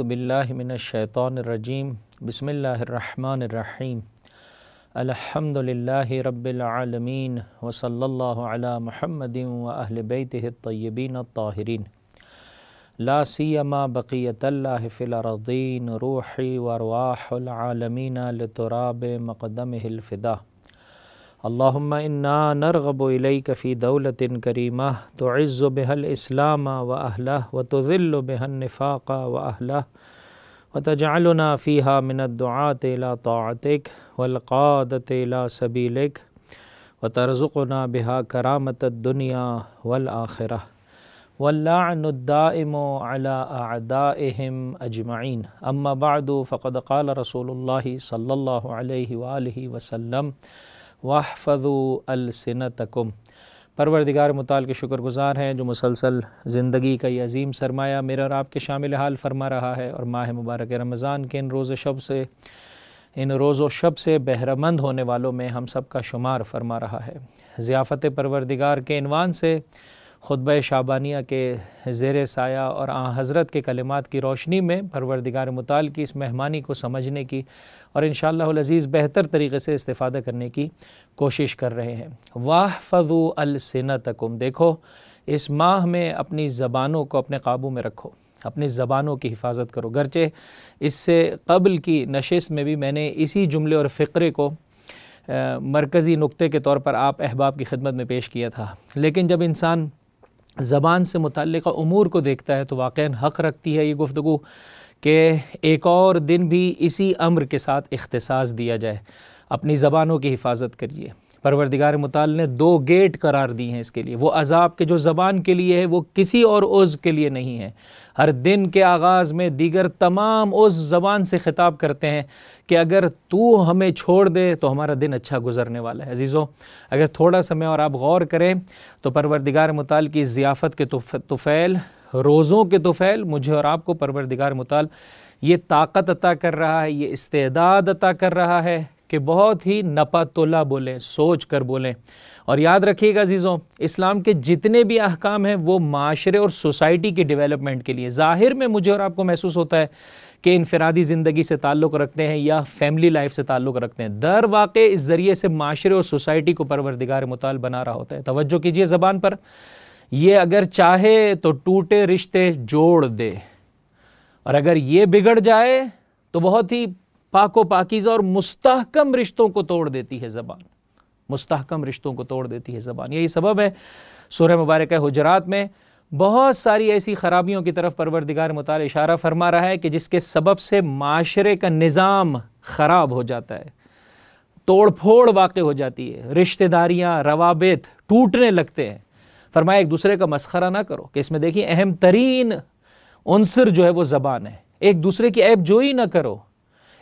अज़बिल्लिमिनशैतरजीम बसमीम अल्हम्दुलिल्लाहि रब्बिल आलमीन व सल्लल्लाहु अला मुहम्मदिन व अहले बैतिहि तय्यबीन ताहिरीन ला सियमा बक़ियतल्लाह फ़िल अर्दीन रूही व रवाहुल आलमीन लितुराब मक़दमिहिल फ़िदा अल्लाम इन्ना नरगबलकफ़ी दौलतिन करीमा तो इज़्ज़ बहल इस्लाम व अहला व तज़िल बहन नफ़ाक़ा व अहला व तजालना फ़ीहा मिनदुआ तेला तातिक वलक़ाद तेला सबीलक व तर्ज़ुक़ना बिहा करामत दुनिया वल आखिरा वल्लादाम अलादाहम अजमाइन अम्मा बाद फ़क़द काल रसोल्ला सल्ला वसम वाहफ़ु अलसिन तकुम परवरदिगार मुताल के शुक्रगुजार हैं जो मुसलसल ज़िंदगी का ये अजीम सरमाया मेरा और आपके शामिल हाल फरमा रहा है और माह मुबारक रमज़ान के इन रोज़ शब से इन रोज़ शब से बहरमंद होने वालों में हम सब का शुमार फरमा रहा है ज़ियाफ़त परवरदिगार के इनवान से खुतब शाबानिया के ज़ेर साया और आ हज़रत के कलमात की रोशनी में परवरदिगार मुताल की इस मेहमानी को समझने की और इन शज़ीज़ बेहतर तरीके से इस्तः करने की कोशिश कर रहे हैं वाह फ़ु अलसना तकुम देखो इस माह में अपनी ज़बानों को अपने काबू में रखो अपनी ज़बानों की हिफाजत करो गरचे इससे कबल की नशस्त में भी मैंने इसी जुमले और फ़िक्रे को मरकज़ी नुक़े के तौर पर आप अहबाब की खिदमत में पेश किया था लेकिन जब इंसान ज़बान से मुतल अमूर को देखता है तो वाक़ हक़ रखती है ये गुफ्तु कि एक और दिन भी इसी अम्र के साथ अख्तसास दिया जाए अपनी ज़बानों की हिफाजत करिए परवरदिगार मताल ने दो गेट करार दी हैं इसके लिए वो अजाब के जो ज़बान के लिए है वो किसी और उज़ के लिए नहीं है हर दिन के आगाज़ में दीगर तमाम उस ज़बान से ख़िताब करते हैं कि अगर तू हमें छोड़ दे तो हमारा दिन अच्छा गुजरने वाला है अजीज़ों अगर थोड़ा समय और आप गौर करें तो परवरदिगार मताल की ज़ियाफ़त के तुफ़ैल रोज़ों के तुफ़ैल मुझे और आपको परवरदिगार मताल ये ताकत अता कर रहा है ये इस्तेदाद अता कर रहा है कि बहुत ही नपातोला बोलें सोच कर बोलें और याद रखिएगा अजीज़ों इस्लाम के जितने भी अहकाम हैं वो माशरे और सोसाइटी के डेवलपमेंट के लिए ज़ाहिर में मुझे और आपको महसूस होता है कि इनफरादी ज़िंदगी से ताल्लुक़ रखते हैं या फैमिली लाइफ से ताल्लुक़ रखते हैं दर वाक़ इस ज़रिए से माशरे और सोसाइटी को परवरदिगार मताल बना रहा होता है तोज्जो कीजिए ज़बान पर ये अगर चाहे तो टूटे रिश्ते जोड़ दे और अगर ये बिगड़ जाए तो बहुत ही पाको पाकिज़ा और मुस्तकम रिश्तों को तोड़ देती है ज़बान मुस्तकम रिश्तों को तोड़ देती है ज़बान यही सबब है सूर्य मुबारक हजरात में बहुत सारी ऐसी ख़राबियों की तरफ परवरदिगार मताल इशारा फरमा रहा है कि जिसके सबब से माशरे का निज़ाम ख़राब हो जाता है तोड़ फोड़ वाक़ हो जाती है रिश्तेदारियाँ रवाबित टूटने लगते हैं फरमाया एक दूसरे का मस्खरा ना करो कि इसमें देखिए अहम तरीन अनसर जो है वो ज़बान है एक दूसरे की ऐप जोई ना करो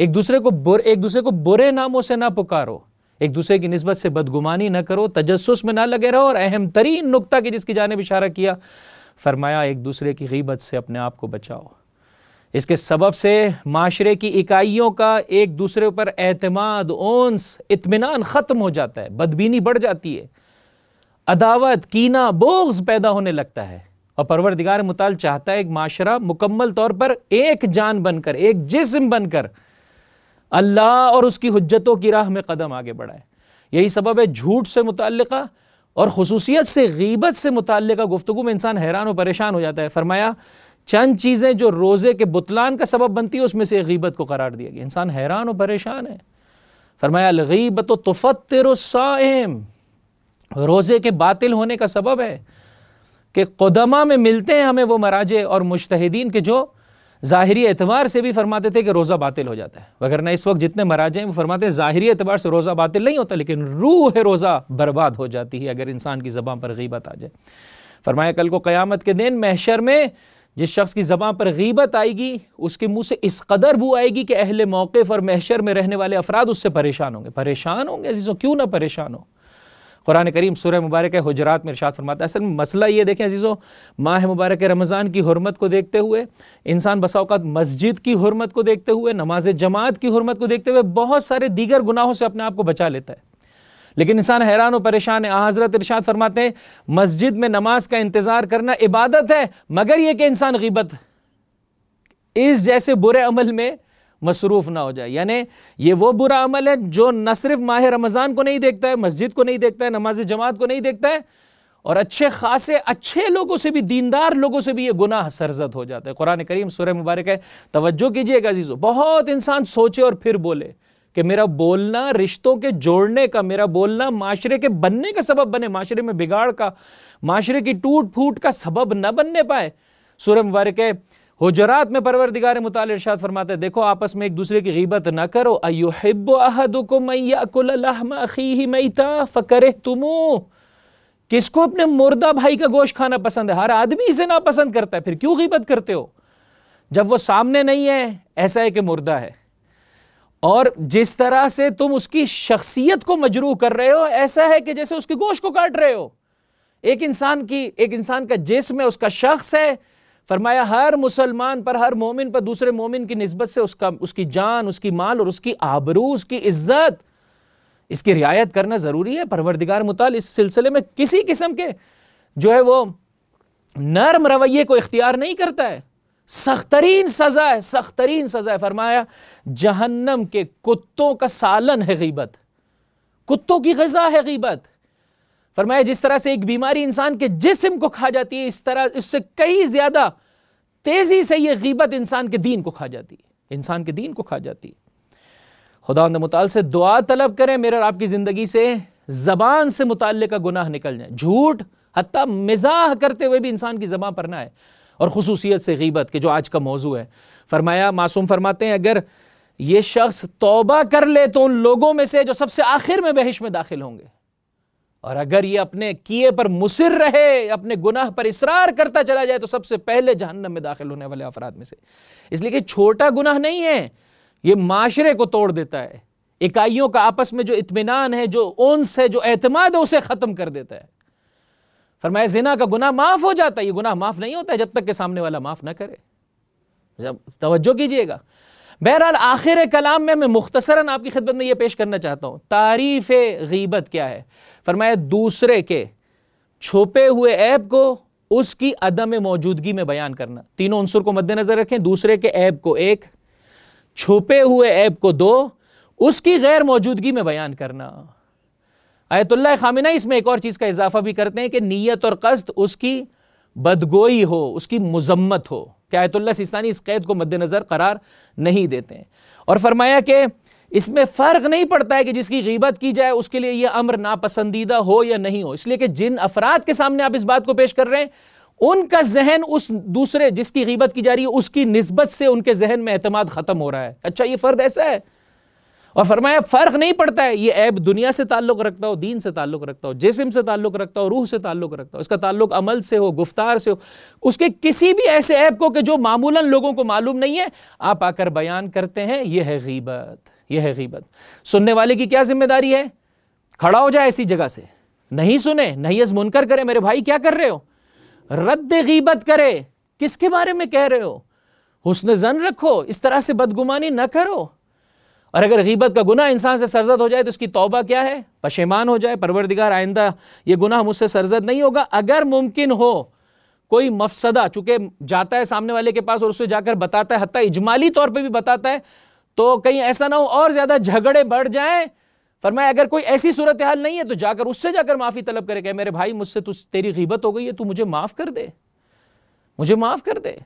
एक दूसरे को बुर, एक दूसरे को बुरे नामों से ना पुकारो एक दूसरे की नस्बत से बदगुमानी ना करो तजस्स में ना लगे रहो और अहम तरीन नुकता की जिसकी जानब इशारा किया फरमाया एक दूसरे की गीबत से अपने आप को बचाओ इसके सबब से माशरे की इकाइयों का एक दूसरे पर एतमाद ओंस इतमान ख़त्म हो जाता है बदबीनी बढ़ जाती है अदावत कीना बोग्स पैदा होने लगता है और परवरदिगार मुताल चाहता है एक माशरा मुकम्मल तौर पर एक जान बनकर एक जिस्म बनकर अल्लाह और उसकी हजतों की राह में कदम आगे बढ़ाए यही सबब है झूठ से मुतल और खसूसियत से गीबत से मुतल गुफ्तु में इंसान हैरान और परेशान हो जाता है फरमाया चंद चीज़ें जो रोज़े के बुतलान का सबब बनती है उसमें से गीबत को करार दिया गया इंसान हैरान और परेशान है फरमाया अलगीबत तफ़तरसाम रोज़े के बातिल होने का सबब है कि कदमा में मिलते हैं हमें वो मराजे और मुश्तिन के जो ज़ाहरी एतबार से भी फरमाते थे कि रोज़ा बातिल हो जाता है वगरना इस वक्त जितने मराजे हैं वो फरमाते हैं ज़ाहरी एतबार से रोज़ा बातिल नहीं होता लेकिन रूह है रोज़ा बर्बाद हो जाती है अगर इंसान की ज़बान पर गीबत आ जाए फरमाया कल को क़यामत के दिन महशर में जिस शख्स की ज़बान पर गीबत आएगी उसके मुँह से इस कदर बू आएगी कि अहल मौक़ और महशर में रहने वाले अफराद उससे परेशान होंगे परेशान होंगे जिसको क्यों ना परेशान हो कुरान करीम सुर मुबारक हजरात में इर्शाद फरमाता है असल में मसला ये देखें अजीज़ों माह मुबारक रमज़ान की हरमत को देखते हुए इंसान बसाओत मस्जिद की हरमत को देखते हुए नमाज जमात की हरमत को देखते हुए बहुत सारे दीगर गुनाहों से अपने आप को बचा लेता है लेकिन इंसान हैरान और परेशान है हजरत इर्शाद फरमाते हैं मस्जिद में नमाज का इंतज़ार करना इबादत है मगर यह कि इंसान गीबत इस जैसे बुरे अमल में मसरूफ़ ना हो जाए यानी ये वो बुरा अमल है जो न सिर्फ माह रमज़ान को नहीं देखता है मस्जिद को नहीं देखता है नमाज जमात को नहीं देखता है और अच्छे खासे अच्छे लोगों से भी दीनदार लोगों से भी ये गुनाह सरजद हो जाता है कुरान करीम सुर मुबारक है तवज्जो कीजिएगा अजीज़ों बहुत इंसान सोचे और फिर बोले कि मेरा बोलना रिश्तों के जोड़ने का मेरा बोलना माशरे के बनने का सबब बने माशरे में बिगाड़ का माशरे की टूट फूट का सबब न बनने पाए सुर मुबारक है हजरात में परवर दिगार मुताल इर्शाद फरमाते देखो आपस में एक दूसरे की गीबत ना करो अयुहिब फ़कर तुमो किसको अपने मुर्दा भाई का गोश्त खाना पसंद है हर आदमी इसे ना पसंद करता है फिर क्यों गीबत करते हो जब वो सामने नहीं है ऐसा है कि मुर्दा है और जिस तरह से तुम उसकी शख्सियत को मजरूह कर रहे हो ऐसा है कि जैसे उसके गोश को काट रहे हो एक इंसान की एक इंसान का जिसम है उसका शख्स है फरमाया हर मुसलमान पर हर मोमिन पर दूसरे मोमिन की नस्बत से उसका उसकी जान उसकी माल और उसकी आबरू उसकी इज्जत इसकी रियायत करना ज़रूरी है परवरदिगार मुताल इस सिलसिले में किसी किस्म के जो है वो नर्म रवैये को इख्तियार नहीं करता है सख्त तरीन सज़ा है सख्त तरीन सज़ा है फरमाया जहन्नम के कुत्तों का सालन है गीबत कुत्तों की गज़ा है गीबत फरमाया जिस तरह से एक बीमारी इंसान के जिसम को खा जाती है इस तरह इससे कई ज़्यादा तेज़ी से ये गीबत इंसान के दीन को खा जाती है इंसान के दीन को खा जाती है खुदा मताल से दुआ तलब करें मेरे और आपकी ज़िंदगी से ज़बान से मुतल का गुनाह निकल जाए झूठ हत्या मिजाह करते हुए भी इंसान की ज़बान पर ना आए और खसूसियत से गीबत के जो आज का मौजू है फरमाया मासूम फरमाते हैं अगर ये शख्स तोबा कर ले तो उन लोगों में से जो सबसे आखिर में बहिश में दाखिल होंगे और अगर ये अपने किए पर मुसिर रहे अपने गुनाह पर इसरार करता चला जाए तो सबसे पहले जहन्नम में दाखिल होने वाले अफराद में से इसलिए कि छोटा गुनाह नहीं है ये माशरे को तोड़ देता है इकाइयों का आपस में जो इतमान है जो ओंस है जो एतमाद है उसे ख़त्म कर देता है फरमाया जिना का गुनाह माफ़ हो जाता है ये गुनाह माफ़ नहीं होता है जब तक के सामने वाला माफ़ ना करे जब तवज्जो कीजिएगा बहरहाल आखिर कलाम में मैं मुख्तसरा आपकी खिदमत में ये पेश करना चाहता हूँ तारीफ़ गीबत क्या है फरमाया दूसरे के छुपे हुए ऐब को उसकी अदम मौजूदगी में बयान करना तीनों अनसर को मद्देनज़र रखें दूसरे के ऐब को एक छुपे हुए ऐब को दो उसकी गैर मौजूदगी में बयान करना आयतुल्ला खामिना इसमें एक और चीज़ का इजाफा भी करते हैं कि नीयत और कस्त उसकी बदगोई हो उसकी मजम्मत हो कि आयतुल्ला सिस्तानी इस कैद को मद्देनज़र करार नहीं देते हैं और फरमाया कि इसमें फ़र्क नहीं पड़ता है कि जिसकी गीबत की जाए उसके लिए यह अमर नापसंदीदा हो या नहीं हो इसलिए कि जिन अफराद के सामने आप इस बात को पेश कर रहे हैं उनका जहन उस दूसरे जिसकी गीबत की जा रही है उसकी नस्बत से उनके जहन में अहतमाद ख़त्म हो रहा है अच्छा ये फ़र्द ऐसा है और फरमाया फ़र्क नहीं पड़ता है ये ऐब दुनिया से ताल्लुक़ रखता हो दीन से ताल्लुक़ रखता हो जिसम से ताल्लुक़ रखता हो रूह से ताल्लुक़ रखता हो इसका ताल्लुक़ अमल से हो गुफ्तार से हो उसके किसी भी ऐसे ऐब को कि जो मामूला लोगों को मालूम नहीं है आप आकर बयान करते हैं यह है गीबत यह है गीबत सुनने वाले की क्या जिम्मेदारी है खड़ा हो जाए ऐसी जगह से नहीं सुने नहीं अज मुनकर करे मेरे भाई क्या कर रहे हो रद्द गीबत करे किसके बारे में कह रहे हो हुसन जन रखो इस तरह से बदगुमानी ना करो और अगर गीबत का गुना इंसान से सरजद हो जाए तो उसकी तौबा क्या है पशेमान हो जाए परवरदिगार आइंदा ये गुना मुझसे सरजद नहीं होगा अगर मुमकिन हो कोई मफसदा चूँकि जाता है सामने वाले के पास और उसे जाकर बताता है हती इजमाली तौर पर भी बताता है तो कहीं ऐसा ना हो और ज़्यादा झगड़े बढ़ जाएँ फरमाए अगर कोई ऐसी सूरत हाल नहीं है तो जाकर उससे जाकर माफ़ी तलब करे कहे मेरे भाई मुझसे तो तेरी गीबत हो गई है तू मुझे माफ़ कर दे मुझे माफ़ कर दे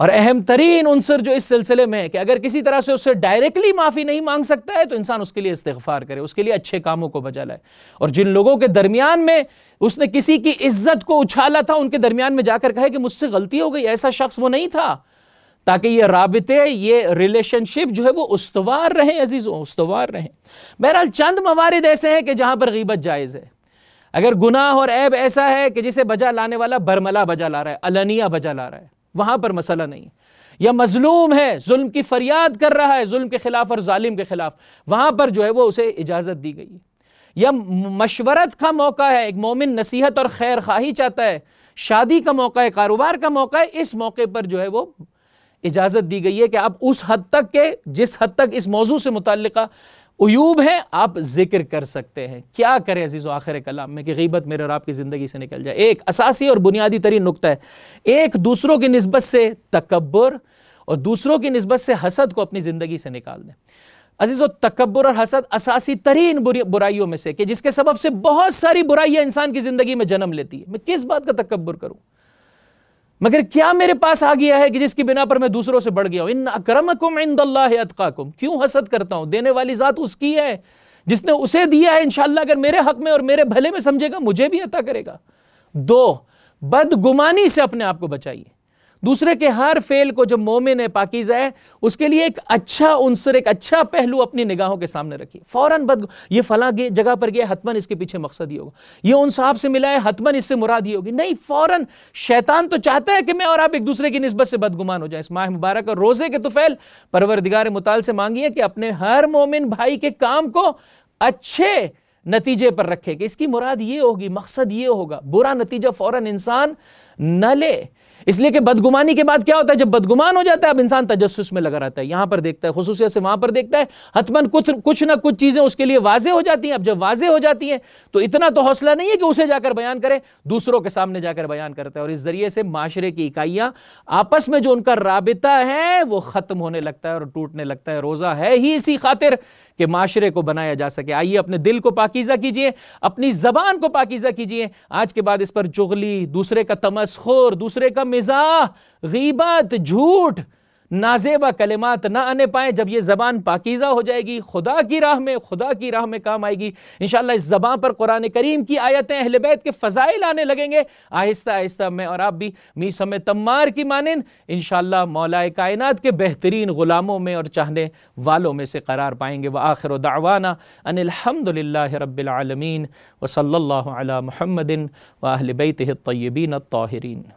और अहम तरीन उनसर जो इस सिलसिले में है कि अगर किसी तरह से उससे डायरेक्टली माफ़ी नहीं मांग सकता है तो इंसान उसके लिए इस्तफार करे उसके लिए अच्छे कामों को बजा लाए और जिन लोगों के दरमियान में उसने किसी की इज्जत को उछाला था उनके दरमियान में जाकर कहे कि मुझसे गलती हो गई ऐसा शख्स वो नहीं था ताकि ये रबते ये रिलेशनशिप जो है वो उसवार रहें अजीज़ों उसवार रहें बहरहाल चंद मवारद ऐसे हैं कि जहाँ पर गीबत जायज़ है अगर गुनाह और ऐब ऐसा है कि जिसे बजा लाने वाला बरमला बजा ला रहा है अलनिया बजा ला रहा है वहां पर मसला नहीं है या मजलूम है जुल्म की फरियाद कर रहा है जुल्म के खिलाफ और जालिम के खिलाफ वहां पर जो है वो उसे इजाजत दी गई है या मशवरत का मौका है एक मोमिन नसीहत और खैर खाही चाहता है शादी का मौका है कारोबार का मौका है इस मौके पर जो है वो इजाज़त दी गई है कि आप उस हद तक के जिस हद तक इस मौजू से मुतल अयूब हैं आप जिक्र कर सकते हैं क्या करें अजीज़ आखिर कलाम में कि गीबत मेरे और आपकी ज़िंदगी से निकल जाए एक असासी और बुनियादी तरीन नुकता है एक दूसरों की नस्बत से तकबर और दूसरों की नस्बत से हसद को अपनी ज़िंदगी से निकाल दें अजीज़ो तकबर और हसद असासी तरीन बुराइयों में से कि जिसके सबब से बहुत सारी बुराइयाँ इंसान की ज़िंदगी में जन्म लेती है मैं किस बात का तकबर करूँ मगर क्या मेरे पास आ गया है कि जिसकी बिना पर मैं दूसरों से बढ़ गया हूं इन अक्रमकुम इंद अतकाकुम क्यों हसद करता हूं देने वाली जात उसकी है जिसने उसे दिया है इनशाला अगर मेरे हक में और मेरे भले में समझेगा मुझे भी अता करेगा दो बदगुमानी से अपने आप को बचाइए दूसरे के हर फेल को जो मोमिन है पाकिज़ा है उसके लिए एक अच्छा उनसर एक अच्छा पहलू अपनी निगाहों के सामने रखिए फ़ौरन बद ये फला जगह पर गया हतमन इसके पीछे मकसद ही होगा ये उन साहब से मिला है हतमन इससे मुराद ही होगी नहीं फ़ौरन शैतान तो चाहता है कि मैं और आप एक दूसरे की नस्बत से बदगुमान हो जाए इस माह मुबारक और रोज़े के तो परवर परवरदिगार मुताल से मांगिए कि अपने हर मोमिन भाई के काम को अच्छे नतीजे पर रखे कि इसकी मुराद ये होगी मकसद ये होगा बुरा नतीजा फ़ौरन इंसान न ले इसलिए कि बदगुमानी के बाद क्या होता है जब बदगुमान हो जाता है अब इंसान तजस्स में लगा रहता है यहां पर देखता है खसूसियत से वहां पर देखता है हतमन कुछ कुछ ना कुछ चीज़ें उसके लिए वाजे हो जाती हैं अब जब वाजे हो जाती हैं तो इतना तो हौसला नहीं है कि उसे जाकर बयान करें दूसरों के सामने जाकर बयान करता है और इस ज़रिए से माशरे की इकाइयाँ आपस में जो उनका रबता है वो ख़त्म होने लगता है और टूटने लगता है रोज़ा है ही इसी खातिर कि माशरे को बनाया जा सके आइए अपने दिल को पाकिज़ा कीजिए अपनी ज़बान को पाकिज़ा कीजिए आज के बाद इस पर जुगली दूसरे का तमस्खोर दूसरे का मिजा गीबत झूठ नाजेबा कलिमात ना आने पाएँ जब ये ज़बान पाकिज़ा हो जाएगी खुदा की राह में खुदा की राह में काम आएगी इन इस ज़बान पर कुरान करीम की आयतें अहल बैत के फ़ज़ाइल आने लगेंगे आहिस्ता आहिस्ता मैं और आप भी मीसम तमार की मानंद इन मौलाए कायन के बेहतरीन ग़ुलामों में और चाहने वालों में से करार पाएंगे व आखिर दावाना अनिलहमदिल्ला रबालमीन वसल महमदिन वाहबैत तयबीन ताहरीन